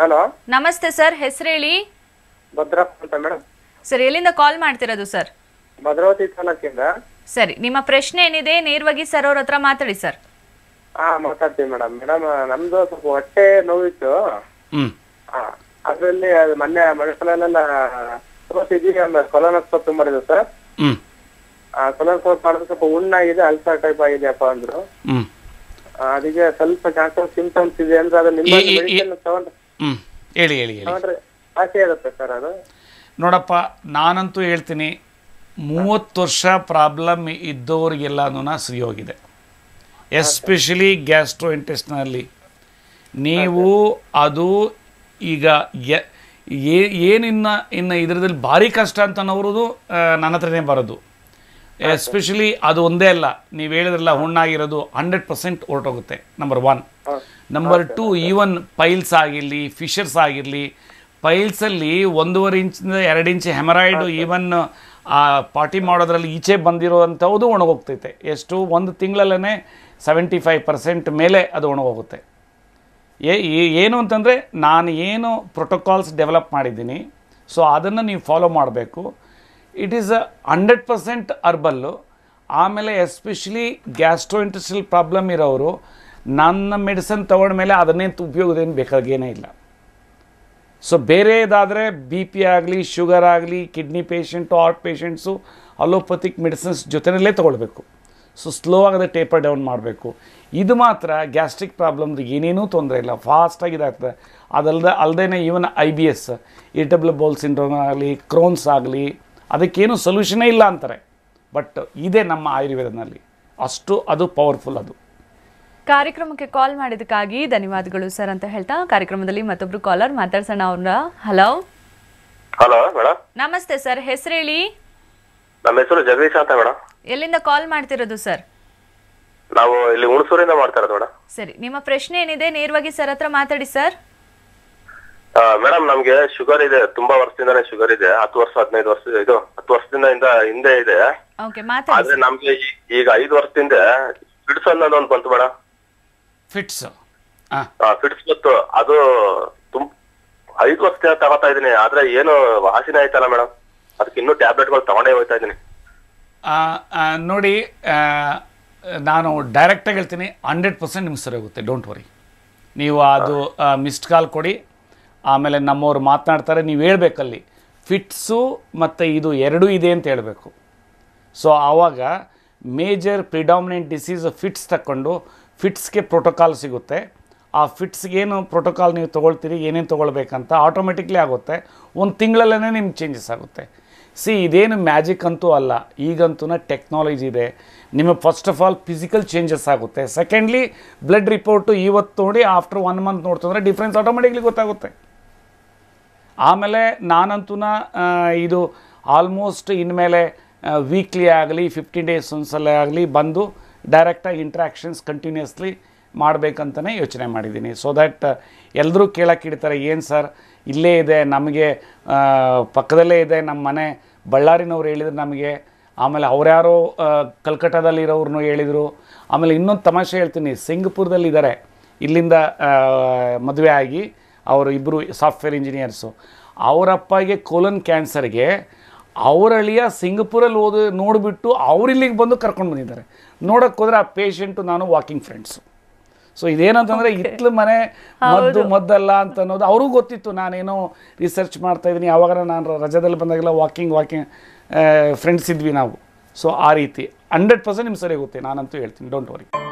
hello ನಮಸ್ತೆ sir ಹೆಸರು ಹೇಳಿ ಭದ್ರಪ್ಪ ಅಂತ ಮೇಡಮ್ ಸರ್ ಎಲ್ಲಿಂದ ಕಾಲ್ ಮಾಡ್ತಿರೋದು ಸರ್ ಭದ್ರಾವತಿ ತಾಲೂಕಿಂದ ಸರಿ ನಿಮ್ಮ ಪ್ರಶ್ನೆ ಏನಿದೆ ನೇರವಾಗಿ ಸರ್ ಅವ್ರ ಹತ್ರ ಮಾತಾಡಿ ಸರ್ ಹಾ ಮಾತಾಡ್ತೀವಿ ಮೇಡಮ್ ಮೇಡಮ್ ನಮ್ದು ಸ್ವಲ್ಪ ಹೊಟ್ಟೆ ನೋವಿತ್ತು ಆ ಅದರಲ್ಲಿ ಅದು ಮೊನ್ನೆ ಮಡಿಕಲೆಲ್ಲ ಕೊಲೋನಸ್ಕೋಪ್ ಮಾಡಿದ್ರು ಸರ್ ಆ ಕೊಲೋನಸ್ಕೋಪ್ ಮಾಡಿದ್ರೆ ಸ್ವಲ್ಪ ಇದೆ ಅಲ್ಸರ್ ಟೈಪ್ ಆಗಿದೆಯಪ್ಪ ಅಂದ್ರು ಅದಕ್ಕೆ ಸ್ವಲ್ಪ ಜಾಸ್ತಿ ಸಿಂಪ್ಟಮ್ಸ್ ಇದೆ ಅಂದ್ರೆ ಅದನ್ನ ನಿಮ್ಮ ಮೆಡಿಸಿನ್ ತಗೊಂಡ್ರೆ ಹೇಳಿ ಹೇಳಿ ಹೇಳಿ ನೋಡಪ್ಪ ನಾನಂತೂ ಹೇಳ್ತೀನಿ ಮೂವತ್ತು ವರ್ಷ ಪ್ರಾಬ್ಲಮ್ ಇದ್ದವ್ರಿಗೆಲ್ಲ ಸರಿ ಹೋಗಿದೆ ಎಸ್ಪೆಷಲಿ ಗ್ಯಾಸ್ಟ್ರೋ ಇಂಟೆಸ್ಟ್ನಲ್ಲಿ ನೀವು ಅದು ಈಗ ಏನಿನ್ನ ಇನ್ನು ಇದರದಲ್ಲಿ ಭಾರಿ ಕಷ್ಟ ಅಂತ ಅನ್ನೋರದು ನನ್ನ ಹತ್ರನೇ ಬರೋದು ಎಸ್ಪೆಷಲಿ ಅದು ಒಂದೇ ಅಲ್ಲ ನೀವು ಹೇಳಿದ್ರಲ್ಲ ಹುಣ್ಣಾಗಿರೋದು ಹಂಡ್ರೆಡ್ ಪರ್ಸೆಂಟ್ ಹೊರಟೋಗುತ್ತೆ number one number two even piles ಆಗಿರಲಿ ಫಿಶರ್ಸ್ ಆಗಿರಲಿ ಪೈಲ್ಸಲ್ಲಿ ಒಂದೂವರೆ ಇಂಚಿಂದ ಎರಡು ಇಂಚ್ ಹೆಮರಾಯ್ಡು ಈವನ್ ಆ ಪಾರ್ಟಿ ಮಾಡೋದ್ರಲ್ಲಿ ಈಚೆ ಬಂದಿರುವಂಥದ್ದು ಒಣಗೋಗ್ತೈತೆ ಎಷ್ಟು ಒಂದು ತಿಂಗಳಲ್ಲೇ ಸೆವೆಂಟಿ ಫೈವ್ ಪರ್ಸೆಂಟ್ ಮೇಲೆ ಅದು ಒಣಗೋಗುತ್ತೆ ಏ ಏನು ಅಂತಂದರೆ ನಾನು ಏನು ಪ್ರೋಟೋಕಾಲ್ಸ್ ಡೆವಲಪ್ ಮಾಡಿದ್ದೀನಿ ಸೊ ಅದನ್ನು ನೀವು ಫಾಲೋ ಮಾಡಬೇಕು it is hundred percent herbal ಆಮೇಲೆ ಎಸ್ಪೆಷಲಿ ಗ್ಯಾಸ್ಟ್ರೋ ಪ್ರಾಬ್ಲಮ್ ಇರೋರು ನನ್ನ ಮೆಡಿಸನ್ ಮೇಲೆ ಅದನ್ನೇ ಉಪಯೋಗದೇನು ಬೇಕಾಗೇನೇ ಇಲ್ಲ ಸೊ ಬೇರೆದಾದರೆ ಬಿ ಪಿ ಆಗಲಿ ಶುಗರ್ ಆಗಲಿ kidney patient heart patients allopathic medicines ಜೊತೆಯಲ್ಲೇ ತೊಗೊಳ್ಬೇಕು ಸೊ ಸ್ಲೋ ಆಗದೆ ಟೇಪರ್ ಡೌನ್ ಮಾಡಬೇಕು ಇದು ಮಾತ್ರ ಗ್ಯಾಸ್ಟ್ರಿಕ್ ಪ್ರಾಬ್ಲಮ್ದು ಏನೇನೂ ತೊಂದರೆ ಇಲ್ಲ ಫಾಸ್ಟಾಗಿ ಇದಾಗ್ತದೆ ಅದಲ್ಲದೆ ಅಲ್ಲದೆ even I B S irritable bowel syndrome ಆಗಲಿ ಕ್ರೋನ್ಸ್ ಆಗಲಿ ಅದಕ್ಕೇನು ಸೊಲ್ಯೂಷನೇ ಇಲ್ಲ ಅಂತಾರೆ ಬಟ್ ಇದೆ ನಮ್ಮ ಆಯುರ್ವೇದನಲ್ಲಿ ಅಷ್ಟು ಅದು ಪವರ್ಫುಲ್ ಅದು ಕಾರ್ಯಕ್ರಮಕ್ಕೆ ಕಾಲ್ ಮಾಡಿದಕ್ಕಾಗಿ ಧನ್ಯವಾದಗಳು ಸರ್ ಅಂತ ಹೇಳ್ತಾ ಕಾರ್ಯಕ್ರಮದಲ್ಲಿ ಮತ್ತೊಬ್ರು ಕಾಲರ್ ಮಾತಾಡ್ಸೋಣ ಅವ್ರ ಹಲೋ ಹಲೋ ನಮಸ್ತೆ ಸರ್ ಹೆಸರು ಹೇಳಿ ನಮ್ಮ ಹೆಸರು ಜಗದೀಶ್ ಅಂತ ಮೇಡಮ್ ಎಲ್ಲಿಂದ ಕಾಲ್ ಮಾಡ್ತಿರೋದು ಸರ್ ನಾವು ಇಲ್ಲಿ ಹುಣಸೂರಿಂದ ಮಾಡ್ತಾ ಇರೋದು ಸರಿ ನಿಮ್ಮ ಪ್ರಶ್ನೆ ಏನಿದೆ ನೇರವಾಗಿ ಸರ್ ಹತ್ರ ಮಾತಾಡಿ ಸರ್ ಮೇಡಮ್ ನಮ್ಗೆ ಶುಗರ್ ಇದೆ ತುಂಬಾ ವರ್ಷದಿಂದಾನೇ ಶುಗರ್ ಇದೆ ಹತ್ತು ವರ್ಷ ಹದಿನೈದು ವರ್ಷ ಇದು ಹತ್ತು ವರ್ಷದಿಂದ ಹಿಂದೆ ಇದೆ ಆದ್ರೆ ನಮ್ಗೆ ಈಗ ಐದು ವರ್ಷದಿಂದ ಫಿಟ್ಸ್ ಅನ್ನೋದು ಒಂದು ಬಂತು ಮೇಡಮ್ ಫಿಟ್ಸ್ ಫಿಟ್ಸ್ ಬಂತು ಅದು ತುಂಬ ಐದು ವರ್ಷದಿಂದ ತಗೋತಾ ಇದೀನಿ ಆದ್ರೆ ಏನು ವಾಸಿನೇ ಆಯ್ತಲ್ಲ ಮೇಡಮ್ ಅದಕ್ಕೆ ಇನ್ನೂ ಟ್ಯಾಬ್ಲೆಟ್ ಗಳು ತಗೊಂಡೇ ಹೋಗ್ತಾ ಇದೀನಿ ನೋಡಿ ಆ, ನಾನು ಡೈರೆಕ್ಟಾಗಿ ಹೇಳ್ತೀನಿ ಹಂಡ್ರೆಡ್ ಪರ್ಸೆಂಟ್ ನಿಮ್ಗೆ ಸರಿ ಹೋಗುತ್ತೆ ಡೋಂಟ್ ವರಿ ನೀವು ಅದು ಮಿಸ್ಡ್ ಕಾಲ್ ಕೊಡಿ ಆಮೇಲೆ ನಮ್ಮವ್ರು ಮಾತನಾಡ್ತಾರೆ ನೀವು ಹೇಳಬೇಕಲ್ಲಿ ಫಿಟ್ಸು ಮತ್ತು ಇದು ಎರಡೂ ಇದೆ ಅಂತ ಹೇಳಬೇಕು ಸೊ ಆವಾಗ ಮೇಜರ್ ಪ್ರಿಡಾಮಿನೆಂಟ್ ಡಿಸೀಸ್ ಫಿಟ್ಸ್ ತಗೊಂಡು ಫಿಟ್ಸ್ಗೆ ಪ್ರೋಟೋಕಾಲ್ ಸಿಗುತ್ತೆ ಆ ಫಿಟ್ಸ್ಗೇನು ಪ್ರೋಟೋಕಾಲ್ ನೀವು ತೊಗೊಳ್ತೀರಿ ಏನೇನು ತೊಗೊಳ್ಬೇಕಂತ ಆಟೋಮೆಟಿಕ್ಲಿ ಆಗುತ್ತೆ ಒಂದು ತಿಂಗಳಲ್ಲೇ ನಿಮ್ಗೆ ಚೇಂಜಸ್ ಆಗುತ್ತೆ ಸಿ ಇದೇನು ಮ್ಯಾಜಿಕ್ ಅಂತೂ ಅಲ್ಲ ಈಗಂತೂ ಟೆಕ್ನಾಲಜಿ ಇದೆ ನಿಮಗೆ first of all physical changes ಆಗುತ್ತೆ ಸೆಕೆಂಡ್ಲಿ ಬ್ಲಡ್ ರಿಪೋರ್ಟು ಇವತ್ತು ನೋಡಿ ಆಫ್ಟರ್ ಒನ್ ಮಂತ್ ನೋಡ್ತಂದ್ರೆ ಡಿಫ್ರೆನ್ಸ್ ಆಟೋಮೆಟಿಕ್ಲಿ ಗೊತ್ತಾಗುತ್ತೆ ಆಮೇಲೆ ನಾನಂತೂ ಇದು ಆಲ್ಮೋಸ್ಟ್ ಇನ್ಮೇಲೆ ವೀಕ್ಲಿ ಆಗಲಿ ಫಿಫ್ಟೀನ್ ಡೇಸ್ ಒಂದ್ಸಲ ಆಗಲಿ ಬಂದು ಡೈರೆಕ್ಟಾಗಿ ಇಂಟ್ರ್ಯಾಕ್ಷನ್ಸ್ ಕಂಟಿನ್ಯೂಸ್ಲಿ ಮಾಡಬೇಕಂತಲೇ ಯೋಚನೆ ಮಾಡಿದ್ದೀನಿ ಸೊ ದ್ಯಾಟ್ ಎಲ್ಲರೂ ಕೇಳಕ್ಕೆ ಇಡ್ತಾರೆ ಏನು ಸರ್ ಇಲ್ಲೇ ಇದೆ ನಮಗೆ ಪಕ್ಕದಲ್ಲೇ ಇದೆ ನಮ್ಮ ಮನೆ ಬಳ್ಳಾರಿನವ್ರು ಹೇಳಿದ್ರು ನಮಗೆ ಆಮೇಲೆ ಅವ್ರ್ಯಾರೋ ಕಲ್ಕಟ್ಟಾದಲ್ಲಿರೋರ್ನು ಹೇಳಿದರು ಆಮೇಲೆ ಇನ್ನೊಂದು ತಮಾಷೆ ಹೇಳ್ತೀನಿ ಸಿಂಗಪುರದಲ್ಲಿದ್ದಾರೆ ಇಲ್ಲಿಂದ ಮದುವೆ ಆಗಿ ಅವರು ಇಬ್ಬರು ಸಾಫ್ಟ್ವೇರ್ ಇಂಜಿನಿಯರ್ಸು ಅವರಪ್ಪಗೆ ಕೋಲನ್ ಕ್ಯಾನ್ಸರ್ಗೆ ಅವರಳಿಯ ಸಿಂಗಪುರಲ್ಲಿ ಓದು ನೋಡಿಬಿಟ್ಟು ಅವರಿಲ್ಲಿಗೆ ಬಂದು ಕರ್ಕೊಂಡು ಬಂದಿದ್ದಾರೆ ನೋಡಕ್ಕೆ ಹೋದರೆ ಆ ಪೇಷಂಟು ನಾನು ವಾಕಿಂಗ್ ಫ್ರೆಂಡ್ಸು ಸೊ ಇದೇನಂತಂದರೆ ಹಿತ್ಲ ಮನೆ ಮದ್ದು ಮದ್ದಲ್ಲ ಅಂತ ಅನ್ನೋದು ಅವ್ರಿಗೂ ಗೊತ್ತಿತ್ತು ನಾನೇನೋ ರಿಸರ್ಚ್ ಇದ್ದೀನಿ ಯಾವಾಗ ನಾನು ರಜಾದಲ್ಲಿ ಬಂದಾಗೆಲ್ಲ ವಾಕಿಂಗ್ ವಾಕಿಂಗ್ ಫ್ರೆಂಡ್ಸ್ ಇದ್ವಿ ನಾವು ಸೊ ಆ ರೀತಿ ಹಂಡ್ರೆಡ್ ಪರ್ಸೆಂಟ್ ನಿಮ್ಗೆ ಸರಿ ಗೊತ್ತೆ ನಾನಂತೂ ಹೇಳ್ತೀನಿ ಡೋಂಟ್ ವರಿ